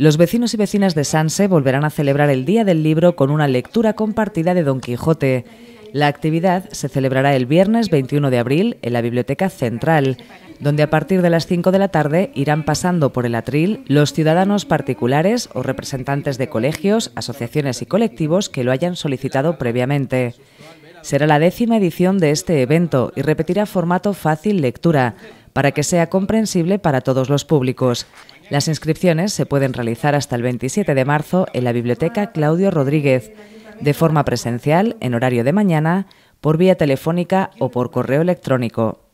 Los vecinos y vecinas de Sanse volverán a celebrar el Día del Libro con una lectura compartida de Don Quijote. La actividad se celebrará el viernes 21 de abril en la Biblioteca Central, donde a partir de las 5 de la tarde irán pasando por el atril los ciudadanos particulares o representantes de colegios, asociaciones y colectivos que lo hayan solicitado previamente. Será la décima edición de este evento y repetirá formato fácil lectura, para que sea comprensible para todos los públicos. Las inscripciones se pueden realizar hasta el 27 de marzo en la Biblioteca Claudio Rodríguez, de forma presencial, en horario de mañana, por vía telefónica o por correo electrónico.